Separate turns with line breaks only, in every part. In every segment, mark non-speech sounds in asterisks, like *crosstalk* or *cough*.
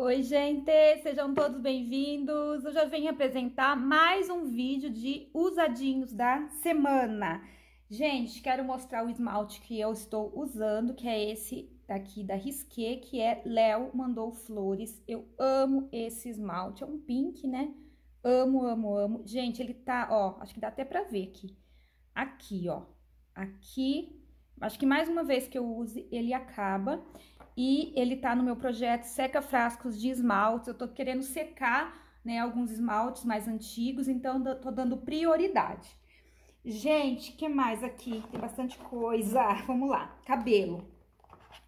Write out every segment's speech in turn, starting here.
Oi, gente! Sejam todos bem-vindos! Hoje eu vim apresentar mais um vídeo de usadinhos da semana. Gente, quero mostrar o esmalte que eu estou usando, que é esse daqui da Risqué, que é Léo Mandou Flores. Eu amo esse esmalte, é um pink, né? Amo, amo, amo. Gente, ele tá, ó, acho que dá até pra ver aqui. Aqui, ó. Aqui. Acho que mais uma vez que eu use, ele acaba e ele tá no meu projeto Seca Frascos de Esmaltes. Eu tô querendo secar né, alguns esmaltes mais antigos, então tô dando prioridade. Gente, que mais aqui? Tem bastante coisa. *laughs* Vamos lá. Cabelo.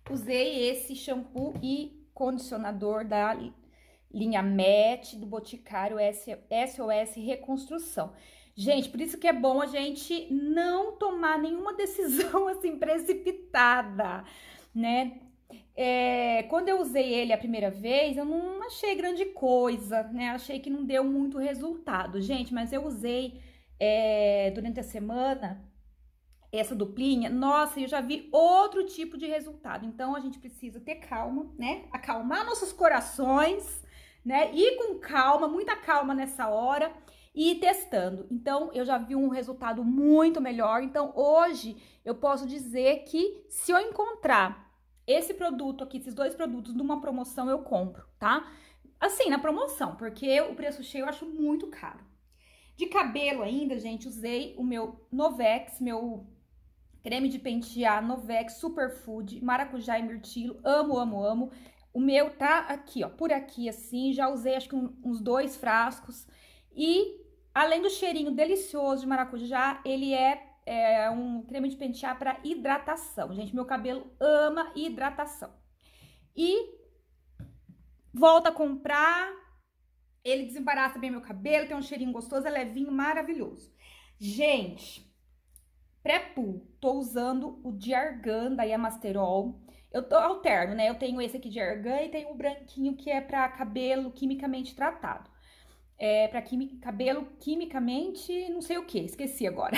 Usei esse shampoo e condicionador da linha MET do Boticário SOS Reconstrução. Gente, por isso que é bom a gente não tomar nenhuma *laughs* decisão assim precipitada, né? É, quando eu usei ele a primeira vez, eu não achei grande coisa, né? Achei que não deu muito resultado, gente. Mas eu usei é, durante a semana essa duplinha. Nossa, eu já vi outro tipo de resultado. Então a gente precisa ter calma, né? Acalmar nossos corações, né? Ir com calma, muita calma nessa hora e ir testando. Então, eu já vi um resultado muito melhor. Então, hoje eu posso dizer que se eu encontrar esse produto aqui, esses dois produtos numa promoção eu compro, tá? Assim, na promoção, porque o preço cheio eu acho muito caro. De cabelo ainda, gente, usei o meu Novex, meu creme de pentear Novex Superfood, maracujá e mirtilo, amo, amo, amo. O meu tá aqui, ó, por aqui assim, já usei acho que um, uns dois frascos. E além do cheirinho delicioso de maracujá, ele é é um creme de pentear para hidratação. Gente, meu cabelo ama hidratação. E volta a comprar, ele desembaraça bem meu cabelo, tem um cheirinho gostoso, é levinho, maravilhoso. Gente, pré-pool, tô usando o de Argan da Yamasterol. Eu tô, alterno, né? Eu tenho esse aqui de Argan e tenho o branquinho que é para cabelo quimicamente tratado é, para cabelo quimicamente, não sei o que, esqueci agora.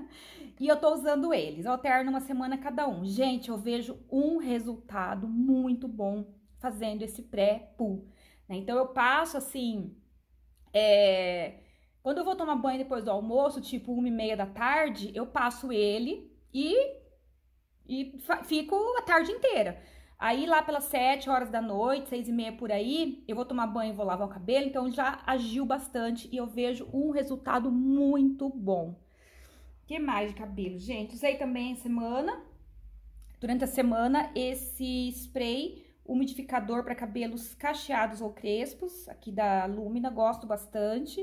*laughs* e eu tô usando eles, eu alterno uma semana cada um. Gente, eu vejo um resultado muito bom fazendo esse pré-pool. Né? Então eu passo assim. É... Quando eu vou tomar banho depois do almoço, tipo uma e meia da tarde, eu passo ele e, e fico a tarde inteira. Aí lá pelas 7 horas da noite, 6 e meia por aí, eu vou tomar banho e vou lavar o cabelo, então já agiu bastante e eu vejo um resultado muito bom. que mais de cabelo, gente? Usei também semana, durante a semana, esse spray umidificador para cabelos cacheados ou crespos, aqui da Lumina, gosto bastante.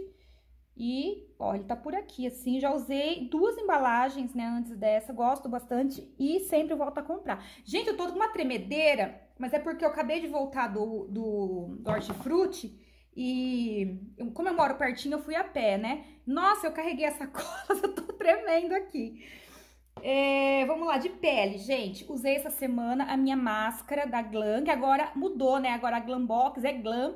E, ó, ele tá por aqui, assim, já usei duas embalagens, né, antes dessa, gosto bastante e sempre volto a comprar. Gente, eu tô com uma tremedeira, mas é porque eu acabei de voltar do, do, do hortifruti e, como eu moro pertinho, eu fui a pé, né? Nossa, eu carreguei essa coisa *laughs* eu tô tremendo aqui. É, vamos lá, de pele, gente. Usei essa semana a minha máscara da Glam, que agora mudou, né? Agora a Glambox é Glam.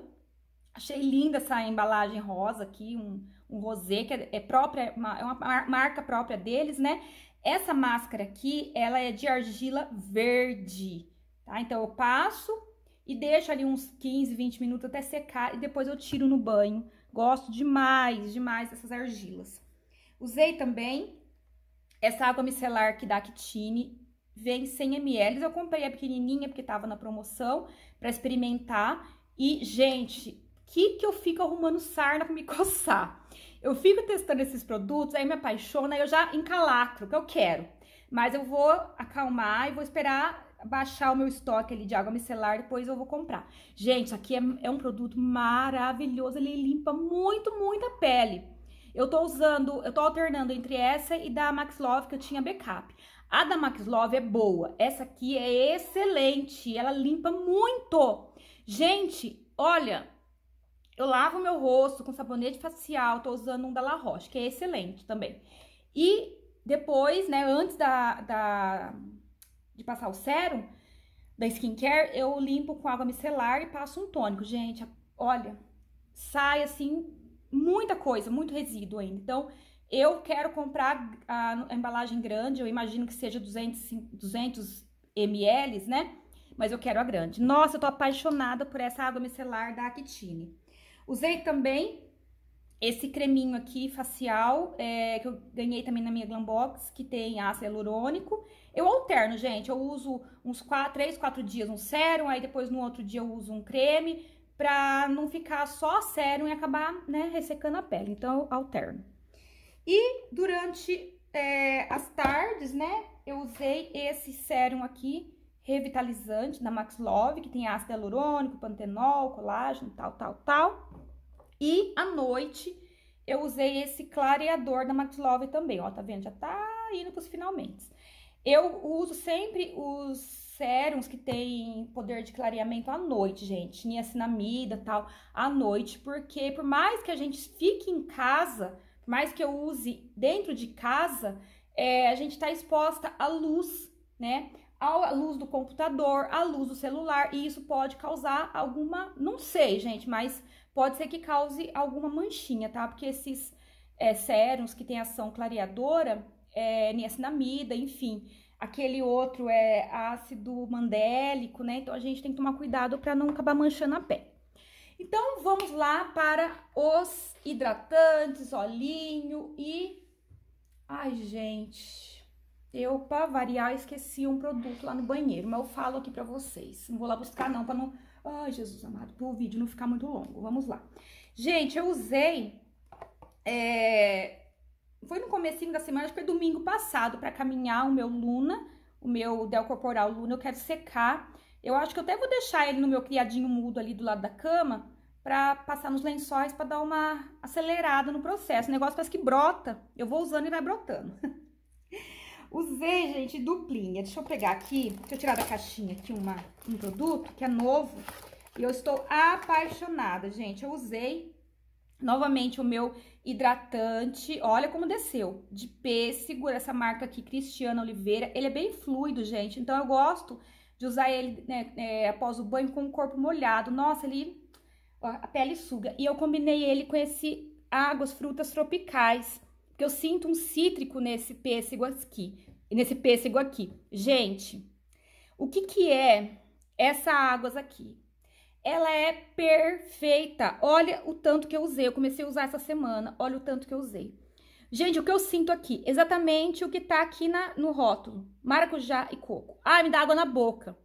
Achei linda essa embalagem rosa aqui, um, um rosé, que é, é própria, é uma marca própria deles, né? Essa máscara aqui, ela é de argila verde, tá? Então, eu passo e deixo ali uns 15, 20 minutos até secar e depois eu tiro no banho. Gosto demais, demais dessas argilas. Usei também essa água micelar aqui da Actine, vem 100 ml. Eu comprei a pequenininha porque tava na promoção para experimentar. E, gente, que, que eu fico arrumando sarna pra me *laughs* coçar? Eu fico testando esses produtos, aí me apaixona, eu já encalacro, que eu quero. Mas eu vou acalmar e vou esperar baixar o meu estoque ali de água micelar, depois eu vou comprar. Gente, aqui é, é um produto maravilhoso, ele limpa muito, muito a pele. Eu tô usando, eu tô alternando entre essa e da Max Love, que eu tinha backup. A da Max Love é boa, essa aqui é excelente, ela limpa muito. Gente, olha, eu lavo meu rosto com sabonete facial, tô usando um da La Roche, que é excelente também. E depois, né, antes da, da de passar o sérum da skincare, eu limpo com água micelar e passo um tônico. Gente, olha, sai assim muita coisa, muito resíduo ainda. Então, eu quero comprar a, a embalagem grande, eu imagino que seja 200, 200 ml, né? Mas eu quero a grande. Nossa, eu tô apaixonada por essa água micelar da Actine. Usei também esse creminho aqui facial, é, que eu ganhei também na minha Glambox, que tem ácido hialurônico. Eu alterno, gente, eu uso uns 4, 3, 4 dias um sérum, aí depois no outro dia eu uso um creme, pra não ficar só sérum e acabar, né, ressecando a pele. Então, eu alterno. E durante é, as tardes, né, eu usei esse sérum aqui, revitalizante da Max Love, que tem ácido hialurônico, pantenol, colágeno, tal, tal, tal. E à noite eu usei esse clareador da Max Love também, ó, tá vendo? Já tá indo pros finalmente. Eu uso sempre os sérums que tem poder de clareamento à noite, gente, niacinamida, tal, à noite, porque por mais que a gente fique em casa, por mais que eu use dentro de casa, é, a gente tá exposta à luz, né? a luz do computador, a luz do celular, e isso pode causar alguma, não sei, gente, mas pode ser que cause alguma manchinha, tá? Porque esses é, sérums que têm ação clareadora, é, niacinamida, enfim, aquele outro é ácido mandélico, né? Então a gente tem que tomar cuidado para não acabar manchando a pele. Então vamos lá para os hidratantes, olhinho e. Ai, gente, eu, para variar, esqueci um produto lá no banheiro, mas eu falo aqui pra vocês. Não vou lá buscar não, pra não... Ai, Jesus amado, pro vídeo não ficar muito longo. Vamos lá. Gente, eu usei... É... Foi no começo da semana, acho que foi domingo passado, pra caminhar o meu Luna, o meu Del Corporal Luna, eu quero secar. Eu acho que eu até vou deixar ele no meu criadinho mudo ali do lado da cama, para passar nos lençóis para dar uma acelerada no processo. O negócio parece que brota. Eu vou usando e vai brotando. *laughs* Usei, gente, duplinha. Deixa eu pegar aqui, deixa eu tirar da caixinha aqui uma, um produto que é novo. E eu estou apaixonada, gente. Eu usei novamente o meu hidratante. Olha como desceu. De pêssego, essa marca aqui, Cristiana Oliveira. Ele é bem fluido, gente. Então, eu gosto de usar ele né, é, após o banho com o corpo molhado. Nossa, ele... a pele suga. E eu combinei ele com esse águas, frutas tropicais. Porque eu sinto um cítrico nesse pêssego aqui. E nesse pêssego aqui. Gente, o que que é essa água aqui? Ela é perfeita. Olha o tanto que eu usei. Eu comecei a usar essa semana. Olha o tanto que eu usei. Gente, o que eu sinto aqui? Exatamente o que tá aqui na, no rótulo. Maracujá e coco. Ah, me dá água na boca.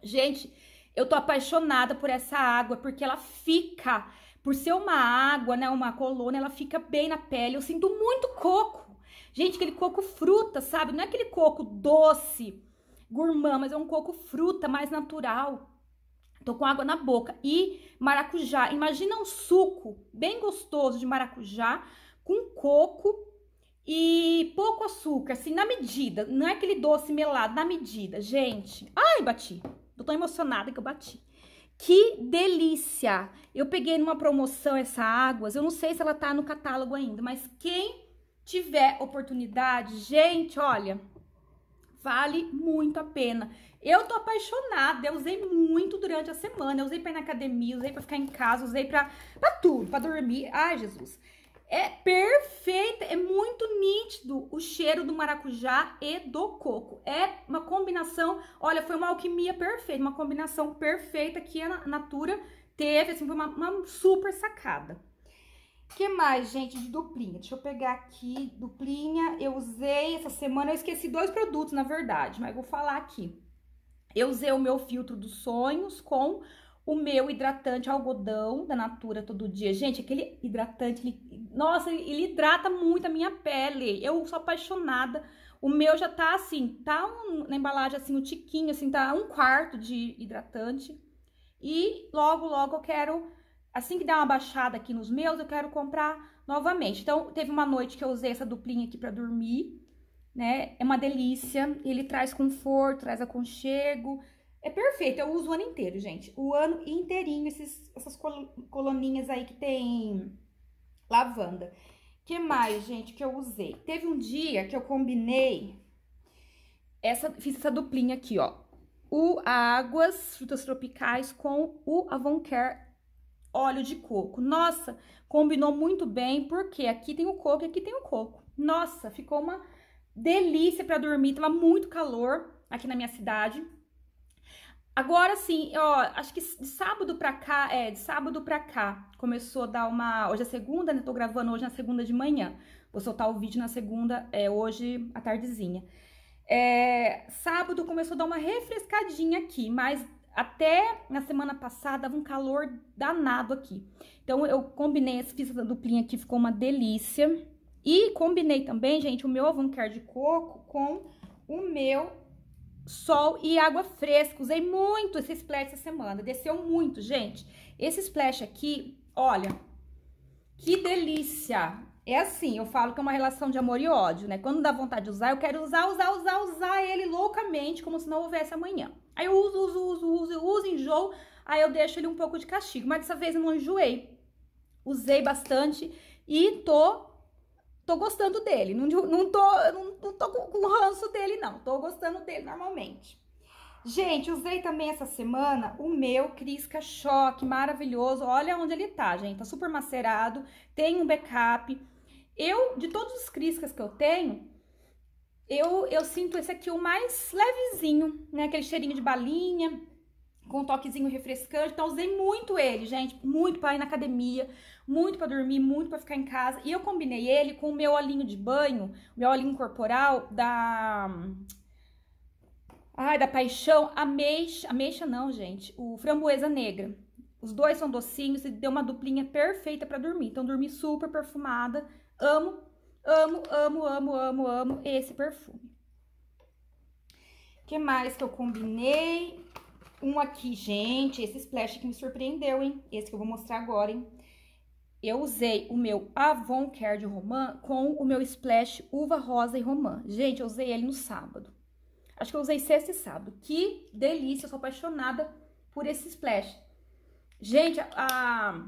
Gente, eu tô apaixonada por essa água, porque ela fica por ser uma água, né, uma colônia, ela fica bem na pele. Eu sinto muito coco. Gente, aquele coco fruta, sabe? Não é aquele coco doce, gourmand, mas é um coco fruta mais natural. Tô com água na boca. E maracujá. Imagina um suco bem gostoso de maracujá com coco e pouco açúcar, assim, na medida. Não é aquele doce melado, na medida. Gente, ai, bati. Eu tô emocionada que eu bati. Que delícia! Eu peguei numa promoção essa águas, eu não sei se ela tá no catálogo ainda, mas quem tiver oportunidade, gente, olha, vale muito a pena. Eu tô apaixonada, eu usei muito durante a semana, eu usei pra ir na academia, usei pra ficar em casa, usei pra, pra tudo, pra dormir. Ai, Jesus! É perfeita, é muito nítido o cheiro do maracujá e do coco. É uma combinação, olha, foi uma alquimia perfeita, uma combinação perfeita que a Natura teve, assim, foi uma, uma super sacada. que mais, gente, de duplinha? Deixa eu pegar aqui, duplinha, eu usei essa semana, eu esqueci dois produtos, na verdade, mas vou falar aqui. Eu usei o meu filtro dos sonhos com o meu hidratante algodão da Natura todo dia. Gente, aquele hidratante, ele, nossa, ele hidrata muito a minha pele. Eu sou apaixonada. O meu já tá assim, tá um, na embalagem assim, um tiquinho, assim, tá um quarto de hidratante. E logo, logo eu quero, assim que der uma baixada aqui nos meus, eu quero comprar novamente. Então, teve uma noite que eu usei essa duplinha aqui pra dormir, né? É uma delícia, ele traz conforto, traz aconchego, é perfeito, eu uso o ano inteiro, gente. O ano inteirinho, esses, essas coluninhas aí que tem lavanda. que mais, gente, que eu usei? Teve um dia que eu combinei, essa, fiz essa duplinha aqui, ó. O Águas Frutas Tropicais com o Avoncare Óleo de Coco. Nossa, combinou muito bem, porque aqui tem o coco e aqui tem o coco. Nossa, ficou uma delícia para dormir, tava muito calor aqui na minha cidade. Agora sim, ó, acho que de sábado pra cá, é, de sábado pra cá, começou a dar uma. Hoje é segunda, né? Tô gravando hoje na segunda de manhã. Vou soltar o vídeo na segunda, é, hoje à tardezinha. É, sábado começou a dar uma refrescadinha aqui, mas até na semana passada dava um calor danado aqui. Então eu combinei, fiz essa duplinha aqui, ficou uma delícia. E combinei também, gente, o meu avancard de coco com o meu sol e água fresca. Usei muito esse splash essa semana, desceu muito, gente. Esse splash aqui, olha, que delícia! É assim, eu falo que é uma relação de amor e ódio, né? Quando dá vontade de usar, eu quero usar, usar, usar, usar ele loucamente, como se não houvesse amanhã. Aí eu uso, uso, uso, uso, uso, enjoo, aí eu deixo ele um pouco de castigo. Mas dessa vez eu não enjoei. Usei bastante e tô tô gostando dele. Não, não tô, não, não tô com, com ranço dele, não. Tô gostando dele normalmente. Gente, usei também essa semana o meu Crisca Choque, maravilhoso. Olha onde ele tá, gente. Tá super macerado, tem um backup. Eu, de todos os Criscas que eu tenho, eu, eu sinto esse aqui o mais levezinho, né? Aquele cheirinho de balinha com um toquezinho refrescante. Então, usei muito ele, gente. Muito pra ir na academia, muito pra dormir, muito pra ficar em casa. E eu combinei ele com o meu olhinho de banho, meu olhinho corporal da... Ai, da paixão, ameixa, ameixa não, gente, o framboesa negra. Os dois são docinhos e deu uma duplinha perfeita para dormir. Então, dormi super perfumada. Amo, amo, amo, amo, amo, amo esse perfume. O que mais que eu combinei? Um aqui, gente, esse splash que me surpreendeu, hein? Esse que eu vou mostrar agora, hein? Eu usei o meu Avon Care de Romã com o meu splash Uva Rosa e Romã. Gente, eu usei ele no sábado. Acho que eu usei sexta e sábado. Que delícia, eu sou apaixonada por esse splash. Gente, a,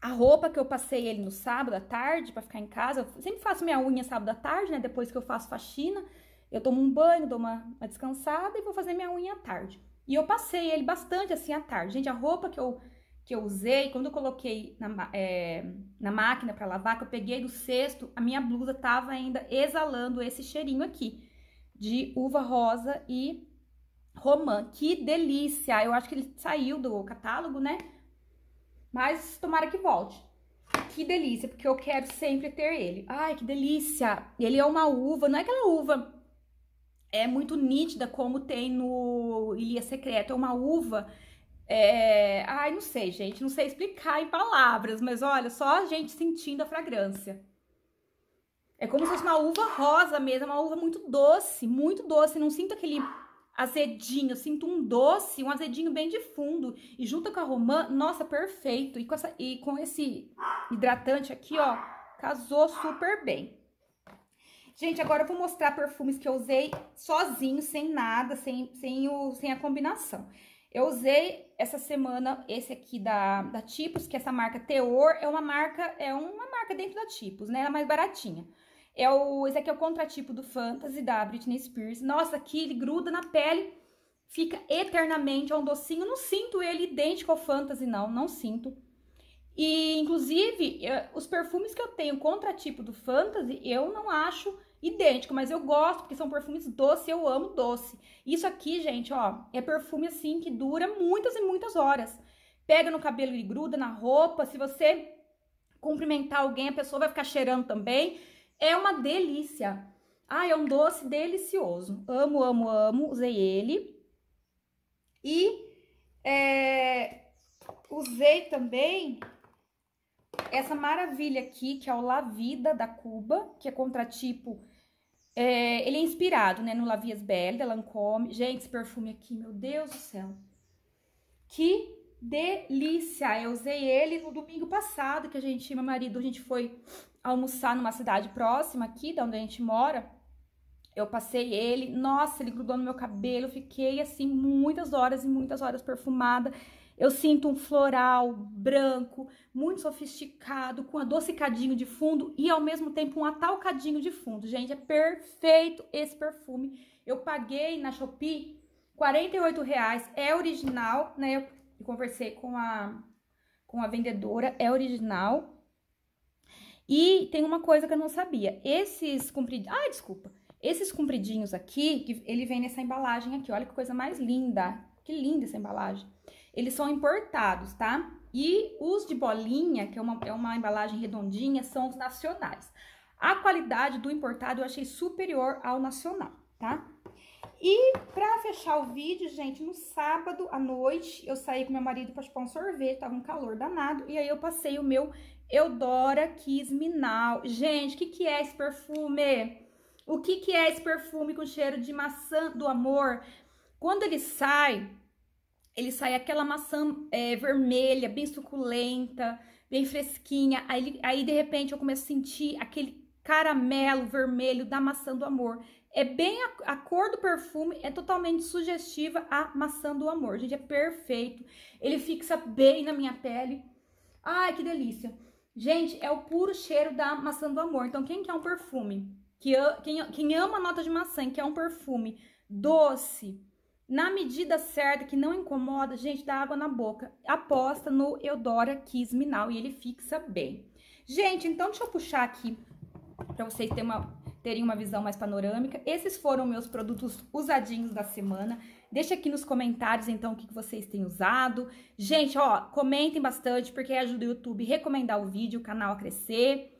a roupa que eu passei ele no sábado à tarde para ficar em casa, eu sempre faço minha unha sábado à tarde, né? Depois que eu faço faxina, eu tomo um banho, dou uma, uma descansada e vou fazer minha unha à tarde. E eu passei ele bastante assim à tarde. Gente, a roupa que eu, que eu usei, quando eu coloquei na, é, na máquina para lavar, que eu peguei do cesto, a minha blusa tava ainda exalando esse cheirinho aqui de uva rosa e romã. Que delícia! Eu acho que ele saiu do catálogo, né? Mas tomara que volte. Que delícia, porque eu quero sempre ter ele. Ai, que delícia! Ele é uma uva, não é aquela uva é muito nítida, como tem no Ilha Secreto. É uma uva. É... Ai, não sei, gente, não sei explicar em palavras, mas olha, só a gente sentindo a fragrância. É como se fosse uma uva rosa mesmo, é uma uva muito doce, muito doce. Não sinto aquele azedinho, sinto um doce, um azedinho bem de fundo. E junto com a romã, nossa, perfeito. E com, essa, e com esse hidratante aqui, ó, casou super bem. Gente, agora eu vou mostrar perfumes que eu usei sozinho, sem nada, sem, sem, o, sem a combinação. Eu usei essa semana esse aqui da, da Tipos, que é essa marca Teor é uma marca, é uma marca dentro da Tipos, né? É mais baratinha. É o, esse aqui é o contratipo do Fantasy da Britney Spears. Nossa, aqui ele gruda na pele, fica eternamente, é um docinho. Não sinto ele idêntico ao Fantasy, não, não sinto. E, inclusive, os perfumes que eu tenho contra tipo do Fantasy, eu não acho idêntico, mas eu gosto, porque são perfumes doce, eu amo doce. Isso aqui, gente, ó, é perfume assim que dura muitas e muitas horas. Pega no cabelo e gruda na roupa, se você cumprimentar alguém, a pessoa vai ficar cheirando também. É uma delícia. Ah, é um doce delicioso. Amo, amo, amo. Usei ele. E é, usei também essa maravilha aqui, que é o La Vida da Cuba, que é contratipo... É, ele é inspirado, né, no La Vias Belle, da Lancôme. Gente, esse perfume aqui, meu Deus do céu. Que delícia! Eu usei ele no domingo passado, que a gente, meu marido, a gente foi almoçar numa cidade próxima aqui, da onde a gente mora. Eu passei ele, nossa, ele grudou no meu cabelo, fiquei assim muitas horas e muitas horas perfumada. Eu sinto um floral branco, muito sofisticado, com adocicadinho de fundo e ao mesmo tempo um atalcadinho de fundo. Gente, é perfeito esse perfume. Eu paguei na Shopee R$ reais, é original, né? Eu conversei com a, com a vendedora, é original. E tem uma coisa que eu não sabia. Esses compridinhos... Ah, desculpa. Esses compridinhos aqui, ele vem nessa embalagem aqui. Olha que coisa mais linda. Que linda essa embalagem. Eles são importados, tá? E os de bolinha, que é uma, é uma embalagem redondinha, são os nacionais. A qualidade do importado eu achei superior ao nacional, tá? E pra fechar o vídeo, gente, no sábado à noite, eu saí com meu marido pra chupar um sorvete, tava um calor danado, e aí eu passei o meu Eudora Kiss Minal. Gente, o que que é esse perfume? O que que é esse perfume com cheiro de maçã do amor? Quando ele sai, ele sai aquela maçã é, vermelha, bem suculenta, bem fresquinha. Aí, aí, de repente, eu começo a sentir aquele caramelo vermelho da maçã do amor. É bem a, a, cor do perfume, é totalmente sugestiva a maçã do amor. Gente, é perfeito. Ele fixa bem na minha pele. Ai, que delícia. Gente, é o puro cheiro da maçã do amor. Então, quem quer um perfume? Que, quem, quem ama a nota de maçã, quer um perfume doce, na medida certa, que não incomoda, gente, dá água na boca. Aposta no Eudora Kiss Minal e ele fixa bem. Gente, então deixa eu puxar aqui para vocês terem uma, terem uma visão mais panorâmica. Esses foram meus produtos usadinhos da semana. Deixa aqui nos comentários, então, o que vocês têm usado. Gente, ó, comentem bastante, porque ajuda o YouTube a recomendar o vídeo, o canal a crescer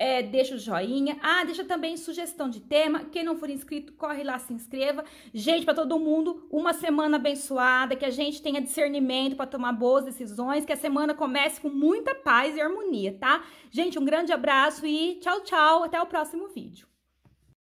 é, deixa o joinha. Ah, deixa também sugestão de tema. Quem não for inscrito, corre lá, se inscreva. Gente, para todo mundo, uma semana abençoada, que a gente tenha discernimento para tomar boas decisões, que a semana comece com muita paz e harmonia, tá? Gente, um grande abraço e tchau, tchau. Até o próximo vídeo.